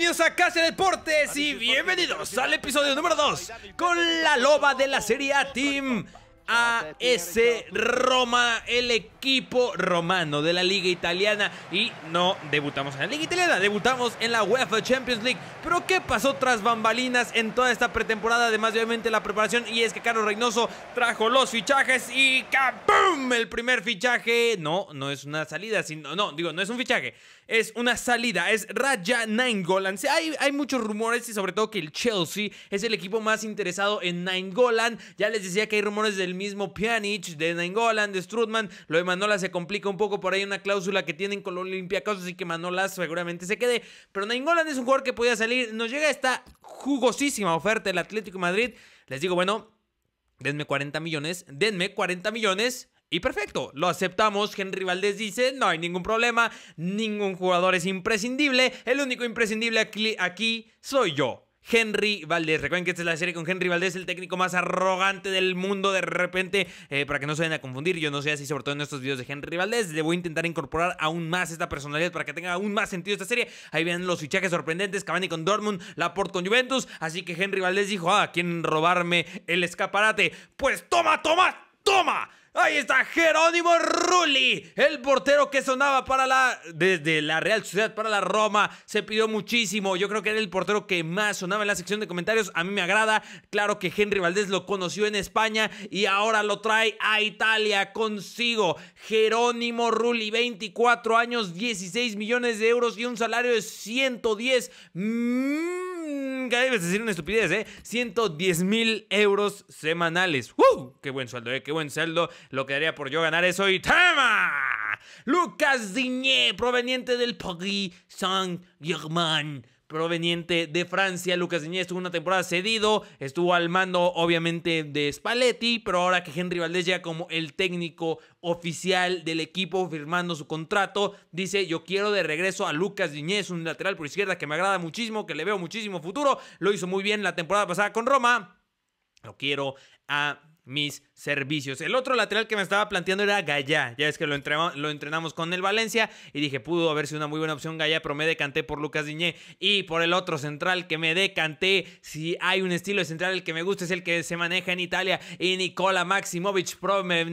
bienvenidos a Casa Deportes y bienvenidos al episodio número 2 con la loba de la Serie Team a ese Roma, el equipo romano de la Liga Italiana. Y no debutamos en la Liga Italiana, debutamos en la UEFA Champions League. Pero ¿qué pasó tras bambalinas en toda esta pretemporada? Además, obviamente, la preparación. Y es que Carlos Reynoso trajo los fichajes y ¡cabum! El primer fichaje. No, no es una salida, sino. No, digo, no es un fichaje. Es una salida. Es Raja Nainggolan. Hay, hay muchos rumores y sobre todo que el Chelsea es el equipo más interesado en Nainggolan. Ya les decía que hay rumores del mismo Pjanic, de Nengolan, de Strutman. Lo de Manola se complica un poco, por ahí una cláusula que tienen con los Olympiacos, así que Manola seguramente se quede. Pero Nengolan es un jugador que podía salir. Nos llega esta jugosísima oferta del Atlético Madrid. Les digo, bueno, denme 40 millones, denme 40 millones. Y perfecto, lo aceptamos. Henry Valdés dice, no hay ningún problema, ningún jugador es imprescindible. El único imprescindible aquí soy yo. Henry Valdés. Recuerden que esta es la serie con Henry Valdés, el técnico más arrogante del mundo. De repente, eh, para que no se vayan a confundir, yo no sé así, sobre todo en estos videos de Henry Valdés. Le voy a intentar incorporar aún más esta personalidad para que tenga aún más sentido esta serie. Ahí vienen los fichajes sorprendentes: Cavani con Dortmund, Laporte con Juventus. Así que Henry Valdés dijo: Ah, ¿quieren robarme el escaparate? Pues toma, toma, toma. Ahí está Jerónimo Rulli, el portero que sonaba para la desde la Real Sociedad para la Roma, se pidió muchísimo. Yo creo que era el portero que más sonaba en la sección de comentarios. A mí me agrada. Claro que Henry Valdés lo conoció en España y ahora lo trae a Italia consigo. Jerónimo Rulli, 24 años, 16 millones de euros y un salario de 110 que mm, debes decir una estupidez, ¿eh? 110 mil euros semanales. ¡Uh! ¡Qué buen sueldo, eh! ¡Qué buen sueldo! Lo que haría por yo ganar eso y Tema. Lucas Diñé, proveniente del Paris Saint-Germain proveniente de Francia. Lucas Diñez tuvo una temporada cedido, estuvo al mando obviamente de Spalletti, pero ahora que Henry Valdés llega como el técnico oficial del equipo firmando su contrato, dice yo quiero de regreso a Lucas Diñez, un lateral por izquierda que me agrada muchísimo, que le veo muchísimo futuro, lo hizo muy bien la temporada pasada con Roma, lo quiero a mis servicios. El otro lateral que me estaba planteando era Gaya, Ya es que lo, entrenamos, con el Valencia y dije, pudo haber sido una muy buena opción Gallá, pero me decanté por Lucas Diñé y por el otro central que me decanté. Si hay un estilo de central el que me gusta es el que se maneja en Italia y Nicola Maximovic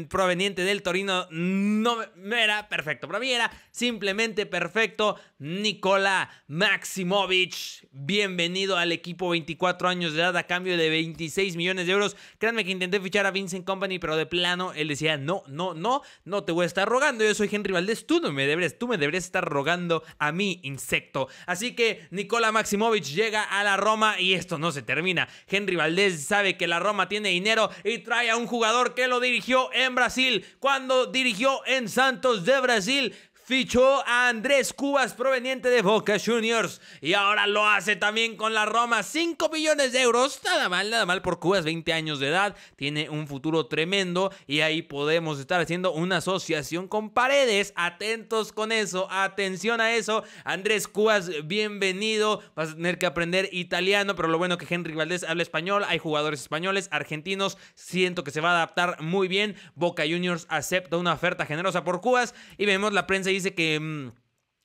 proveniente del Torino no era perfecto. Pero mí era simplemente perfecto. Nicola Maximovic, bienvenido al equipo 24 años de edad a cambio de 26 millones de euros. Créanme que intenté fichar Vincent Company, pero de plano él decía, no, no, no, no te voy a estar rogando, yo soy Henry Valdés, tú no me deberías, tú me deberías estar rogando a mí, insecto. Así que Nicola Maximovich llega a la Roma y esto no se termina. Henry Valdés sabe que la Roma tiene dinero y trae a un jugador que lo dirigió en Brasil, cuando dirigió en Santos de Brasil, fichó a Andrés Cubas proveniente de Boca Juniors y ahora lo hace también con la Roma. 5 millones de euros, nada mal, nada mal por Cubas, 20 años de edad, tiene un futuro tremendo y ahí podemos estar haciendo una asociación con paredes. Atentos con eso, atención a eso. Andrés Cubas, bienvenido. Vas a tener que aprender italiano, pero lo bueno que Henry Valdés habla español, hay jugadores españoles, argentinos, siento que se va a adaptar muy bien. Boca Juniors acepta una oferta generosa por Cubas y vemos la prensa dice que... Mm,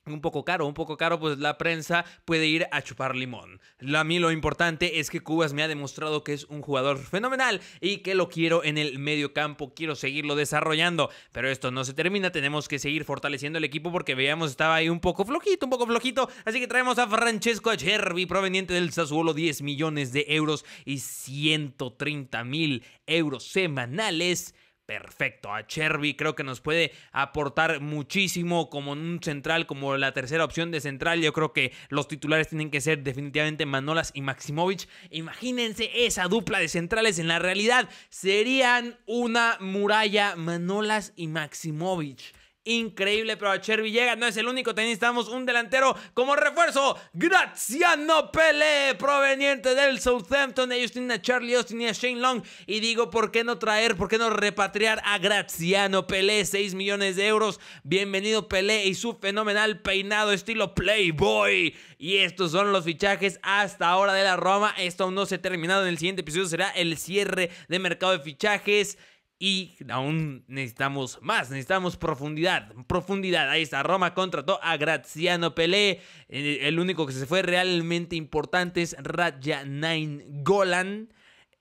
un poco caro, un poco caro, pues la prensa puede ir a chupar limón. A mí lo importante es que Cubas me ha demostrado que es un jugador fenomenal y que lo quiero en el medio quiero seguirlo desarrollando. Pero esto no se termina, tenemos que seguir fortaleciendo el equipo porque veíamos estaba ahí un poco flojito, un poco flojito. Así que traemos a Francesco Acerbi, proveniente del Sassuolo, 10 millones de euros y 130 mil euros semanales Perfecto, a Cherby creo que nos puede aportar muchísimo como un central, como la tercera opción de central. Yo creo que los titulares tienen que ser definitivamente Manolas y Maximovic. Imagínense esa dupla de centrales en la realidad. Serían una muralla Manolas y Maximovic increíble, pero a Cherby Llega, no es el único, también necesitamos un delantero como refuerzo, Graziano Pele, proveniente del Southampton, ellos tienen a Charlie Austin y a Shane Long, y digo, ¿por qué no traer, por qué no repatriar a Graziano Pelé? 6 millones de euros, bienvenido Pelé y su fenomenal peinado estilo Playboy, y estos son los fichajes hasta ahora de la Roma, esto aún no se ha terminado, en el siguiente episodio será el cierre de mercado de fichajes, y aún necesitamos más, necesitamos profundidad. Profundidad, ahí está. Roma contrató a Graziano Pelé. Eh, el único que se fue realmente importante es Radja Nine Golan.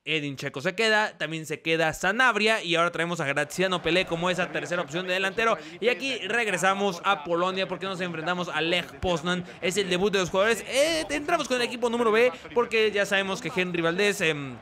Edin Checo se queda, también se queda Sanabria y ahora traemos a Graziano Pelé como esa tercera opción de delantero. Y aquí regresamos a Polonia porque nos enfrentamos a Lech Poznan. Es el debut de los jugadores. Eh, entramos con el equipo número B porque ya sabemos que Henry Valdés... Em,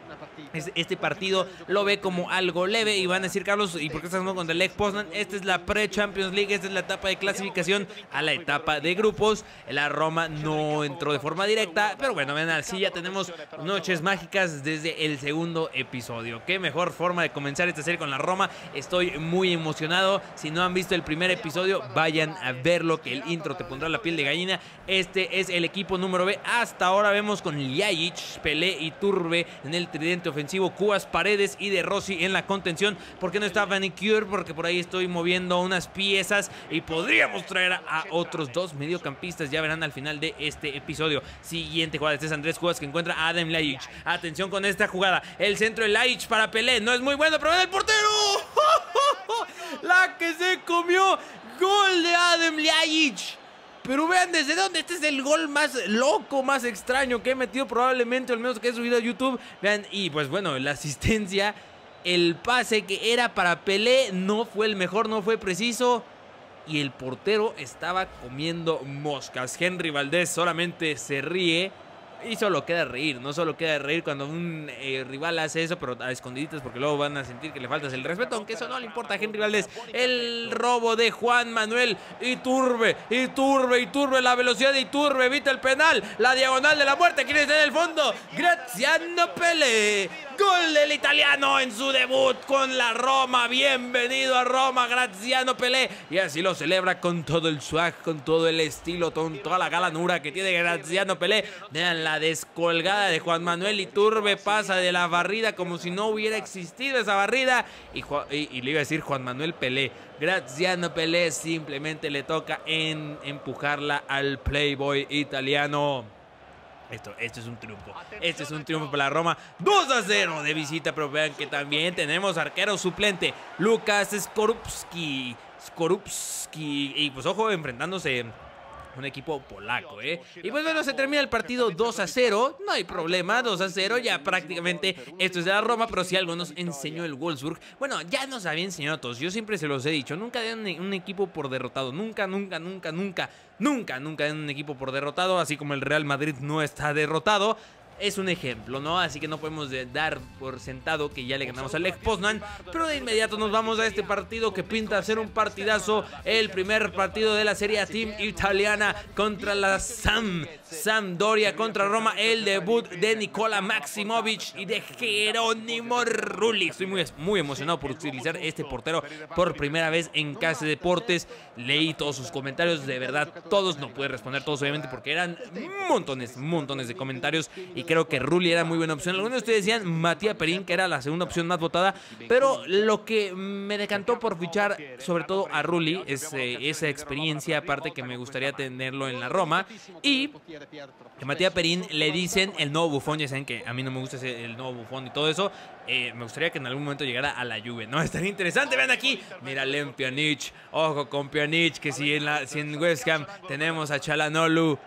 este partido lo ve como algo leve y van a decir, Carlos, ¿y por qué estás jugando contra el Lech Poznan? Esta es la pre-Champions League, esta es la etapa de clasificación a la etapa de grupos. La Roma no entró de forma directa, pero bueno, ven, así ya tenemos noches mágicas desde el segundo episodio. Qué mejor forma de comenzar esta serie con la Roma. Estoy muy emocionado. Si no han visto el primer episodio, vayan a verlo, que el intro te pondrá la piel de gallina. Este es el equipo número B. Hasta ahora vemos con Ljajic, Pelé y Turbe en el tridente oficial, Cubas, Paredes y De Rossi en la contención. ¿Por qué no está Vanicure? Porque por ahí estoy moviendo unas piezas y podríamos traer a otros dos mediocampistas. Ya verán al final de este episodio. Siguiente jugada. Este es Andrés Cubas que encuentra a Adam Atención con esta jugada. El centro de Lajic para Pelé. No es muy bueno, pero el portero. La que se comió. Gol de Adam Lajic. Pero vean desde dónde. Este es el gol más loco, más extraño que he metido probablemente, al menos que he subido a YouTube. Vean, y pues bueno, la asistencia, el pase que era para Pelé no fue el mejor, no fue preciso. Y el portero estaba comiendo moscas. Henry Valdés solamente se ríe. Y solo queda reír, no solo queda reír cuando un eh, rival hace eso, pero a escondiditas, porque luego van a sentir que le faltas el respeto, aunque eso no le importa a Henry Valdés. El robo de Juan Manuel Iturbe, Iturbe, Iturbe, la velocidad de Iturbe, evita el penal, la diagonal de la muerte, quiere está en el fondo, Graziano Pele Gol del italiano en su debut con la Roma. Bienvenido a Roma, Graziano Pelé. Y así lo celebra con todo el swag, con todo el estilo, con toda la galanura que tiene Graziano Pelé. Vean la descolgada de Juan Manuel Iturbe. Pasa de la barrida como si no hubiera existido esa barrida. Y, le iba a decir Juan Manuel Pelé. Graziano Pelé simplemente le toca empujarla al Playboy italiano. Esto, es un triunfo. Este es un triunfo para la Roma. 2 a 0 de visita, pero vean que también tenemos arquero suplente. Lucas Skorupski. Skorupski. Y pues ojo, enfrentándose un equipo polaco, ¿eh? Y pues bueno, se termina el partido 2 a 0, no hay problema, 2 a 0, ya prácticamente esto es de la Roma, pero si algo nos enseñó el Wolfsburg, bueno, ya nos había enseñado a todos, yo siempre se los he dicho, nunca den un equipo por derrotado, nunca, nunca, nunca, nunca, nunca, nunca den un equipo por derrotado, así como el Real Madrid no está derrotado, es un ejemplo, ¿no? Así que no podemos dar por sentado que ya le pues ganamos a ex Poznan. Pero de inmediato nos vamos a este partido que pinta ser un partidazo. El primer partido de la Serie Team italiana contra la SAM Sampdoria contra Roma, el debut de Nikola Maximovic y de Jerónimo Rulli. Estoy muy, muy emocionado por utilizar este portero por primera vez en Casa Deportes. Leí todos sus comentarios, de verdad, todos, no pude responder todos obviamente porque eran montones, montones de comentarios y creo que Rulli era muy buena opción. Algunos de ustedes decían Matías Perín, que era la segunda opción más votada, pero lo que me decantó por fichar sobre todo a Rulli es eh, esa experiencia aparte que me gustaría tenerlo en la Roma y que Matías Perín le dicen el nuevo bufón, ya saben que a mí no me gusta ese, el nuevo bufón y todo eso. Eh, me gustaría que en algún momento llegara a la lluvia, ¿no? es tan interesante, vean aquí. mira en ojo con Pjanic, que si en, la, si en West Ham tenemos a Chalanolu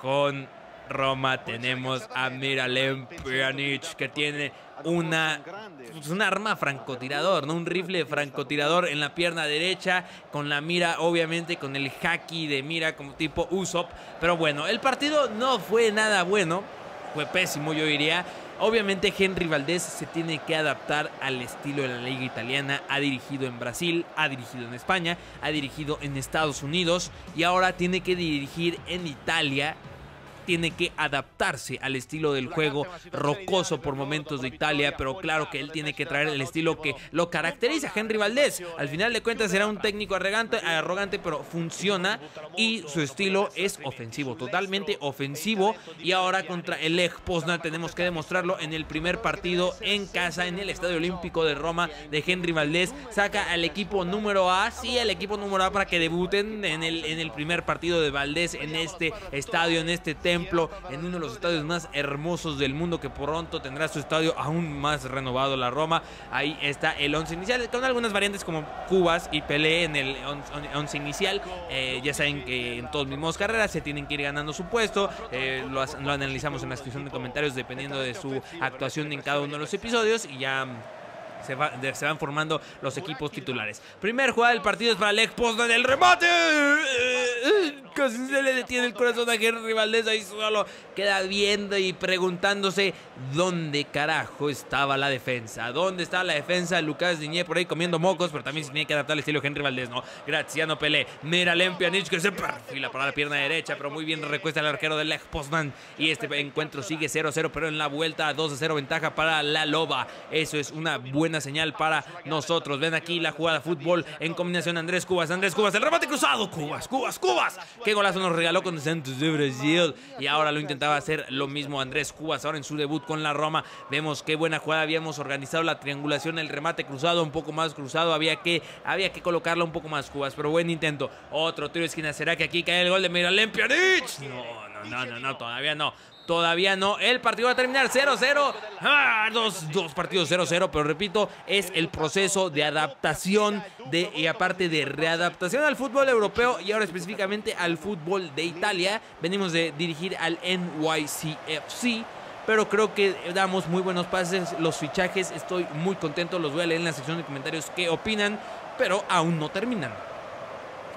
con Roma tenemos a Miralem Pjanic, que tiene una, pues, un arma francotirador, ¿no? Un rifle francotirador en la pierna derecha, con la mira, obviamente, con el haki de mira como tipo Usopp. Pero bueno, el partido no fue nada bueno, fue pésimo, yo diría. Obviamente Henry Valdés se tiene que adaptar al estilo de la liga italiana. Ha dirigido en Brasil, ha dirigido en España, ha dirigido en Estados Unidos y ahora tiene que dirigir en Italia tiene que adaptarse al estilo del juego rocoso por momentos de Italia, pero claro que él tiene que traer el estilo que lo caracteriza Henry Valdés. Al final de cuentas será un técnico arrogante, arrogante pero funciona y su estilo es ofensivo, totalmente ofensivo. Y ahora contra el Lech Poznan tenemos que demostrarlo en el primer partido en casa en el Estadio Olímpico de Roma de Henry Valdés. Saca al equipo número A, sí, al equipo número A para que debuten en el, en el primer partido de Valdés en este estadio, en este tema en uno de los estadios más hermosos del mundo que pronto tendrá su estadio aún más renovado, la Roma. Ahí está el 11 inicial, con algunas variantes como Cubas y Pelé en el 11 inicial. Eh, ya saben que en todos mismos carreras se tienen que ir ganando su puesto. Eh, lo, analizamos en la descripción de comentarios dependiendo de su actuación en cada uno de los episodios y ya... Se, va, van formando los equipos titulares. Primer jugada del partido es para Alex En El remate se le detiene el corazón a Henry Valdés ahí solo. Queda viendo y preguntándose dónde carajo estaba la defensa. ¿Dónde estaba la defensa Lucas Diñé por ahí comiendo mocos? Pero también se tiene que adaptar al estilo Henry Valdés, ¿no? Graziano Pelé. Mira Lempia que se perfila para la pierna derecha. Pero muy bien recuesta el arquero de Lech postman Y este encuentro sigue 0-0. Pero en la vuelta 2-0 ventaja para la Loba. Eso es una buena señal para nosotros. Ven aquí la jugada de fútbol en combinación Andrés Cubas. Andrés Cubas. El remate cruzado. Cubas, Cubas, Cubas. Qué golazo nos regaló con Santos de Brasil. Y ahora lo intentaba hacer lo mismo Andrés Cubas. Ahora en su debut con la Roma. Vemos qué buena jugada habíamos organizado. La triangulación, el remate cruzado, un poco más cruzado. Había que, había que colocarla un poco más Cubas. Pero buen intento. Otro tiro esquina. ¿Será que aquí cae el gol de Miralem Pjanic? No, no, no, no, no, todavía no. Todavía no. El partido va a terminar 0-0. Ah, dos, partidos 0-0, pero repito, es el proceso de adaptación de, y aparte de readaptación al fútbol europeo y ahora específicamente al fútbol de Italia. Venimos de dirigir al NYCFC pero creo que damos muy buenos pases, los fichajes, estoy muy contento, los voy a leer en la sección de comentarios qué opinan, pero aún no terminan.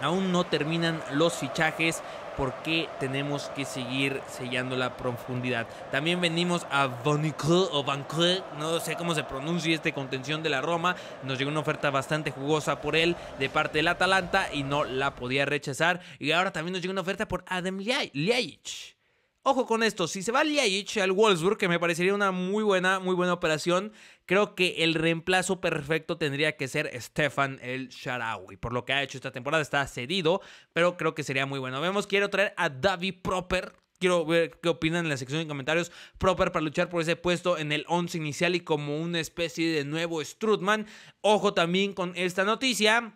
Aún no terminan los fichajes por qué tenemos que seguir sellando la profundidad. También venimos a Vanicle o Vancouver, no sé cómo se pronuncia este contención de la Roma. Nos llegó una oferta bastante jugosa por él de parte del Atalanta y no la podía rechazar. Y ahora también nos llegó una oferta por Adam Ljajic Ojo con esto, si se va Ljajic al Wolfsburg, que me parecería una muy buena, muy buena operación, creo que el reemplazo perfecto tendría que ser Stefan el Sharawi. Por lo que ha hecho esta temporada, está cedido, pero creo que sería muy bueno. Vemos, quiero traer a David Proper, quiero ver qué opinan en la sección de comentarios proper para luchar por ese puesto en el 11 inicial y como una especie de nuevo Strutman. Ojo también con esta noticia.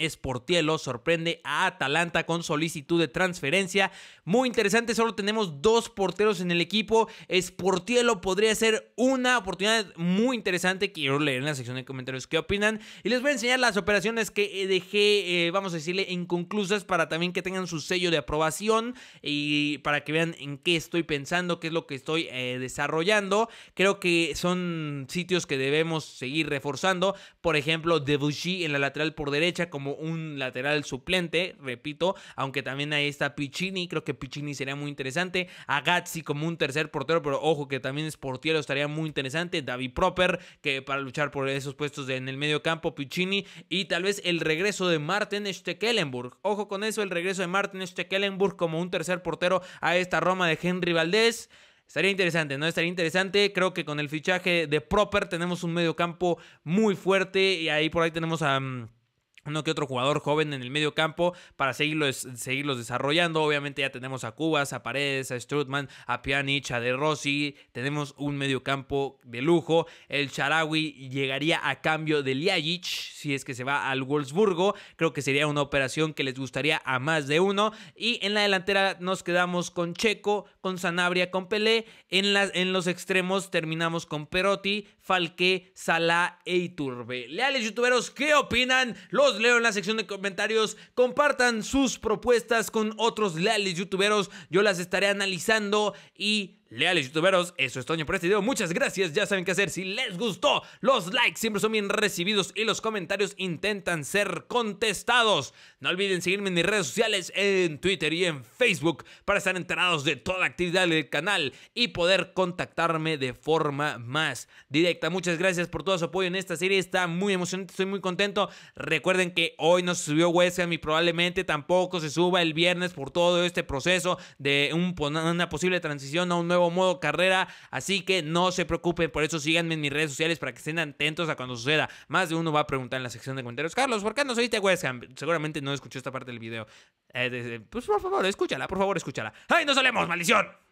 Sportielo sorprende a Atalanta con solicitud de transferencia. Muy interesante, solo tenemos dos porteros en el equipo. Sportielo podría ser una oportunidad muy interesante. Quiero leer en la sección de comentarios qué opinan. Y les voy a enseñar las operaciones que e dejé, eh, vamos a decirle, inconclusas para también que tengan su sello de aprobación y para que vean en qué estoy pensando, qué es lo que estoy eh, desarrollando. Creo que son sitios que debemos seguir reforzando. Por ejemplo, Debuchy en la lateral por derecha como como un lateral suplente, repito, aunque también ahí está Piccini, creo que Piccini sería muy interesante, Agazzi como un tercer portero, pero ojo que también es portero, estaría muy interesante, David Proper, que para luchar por esos puestos en el medio campo, Piccini, y tal vez el regreso de Martin Stekelenburg, ojo con eso, el regreso de Martin Stekelenburg como un tercer portero a esta Roma de Henry Valdés. Estaría interesante, ¿no? Estaría interesante. Creo que con el fichaje de Proper tenemos un medio campo muy fuerte. Y ahí por ahí tenemos a. Mm, uno que otro jugador joven en el medio campo para seguirlos, seguirlos desarrollando. Obviamente ya tenemos a Cubas, a Paredes, a Strutman, a Pjanic, a De Rossi. Tenemos un medio campo de lujo. El Charawi llegaría a cambio de Liajic. si es que se va al Wolfsburgo. Creo que sería una operación que les gustaría a más de uno. Y en la delantera nos quedamos con Checo, con Sanabria, con Pelé. En, en los extremos terminamos con Perotti, Falque Salah e Iturbe. Leales youtuberos, ¿qué opinan? Los leo en la sección de comentarios. Compartan sus propuestas con otros leales youtuberos. Yo las estaré analizando y Leales youtuberos, eso es Toño por este video. Muchas gracias, ya saben qué hacer. Si les gustó, los likes siempre son bien recibidos y los comentarios intentan ser contestados. No olviden seguirme en mis redes sociales, en Twitter y en Facebook, para estar enterados de toda la actividad del canal y poder contactarme de forma más directa. Muchas gracias por todo su apoyo en esta serie. Está muy emocionante, estoy muy contento. Recuerden que hoy no se subió Westcam y probablemente tampoco se suba el viernes por todo este proceso de una posible transición a un nuevo modo carrera. Así que no se preocupen, por eso síganme en mis redes sociales para que estén atentos a cuando suceda. Más de uno va a preguntar en la sección de comentarios, Carlos, ¿por qué no soy de West Seguramente no escuchó esta parte del video. Eh, pues por favor, escúchala, por favor, escúchala. ¡Ay, no salemos, maldición!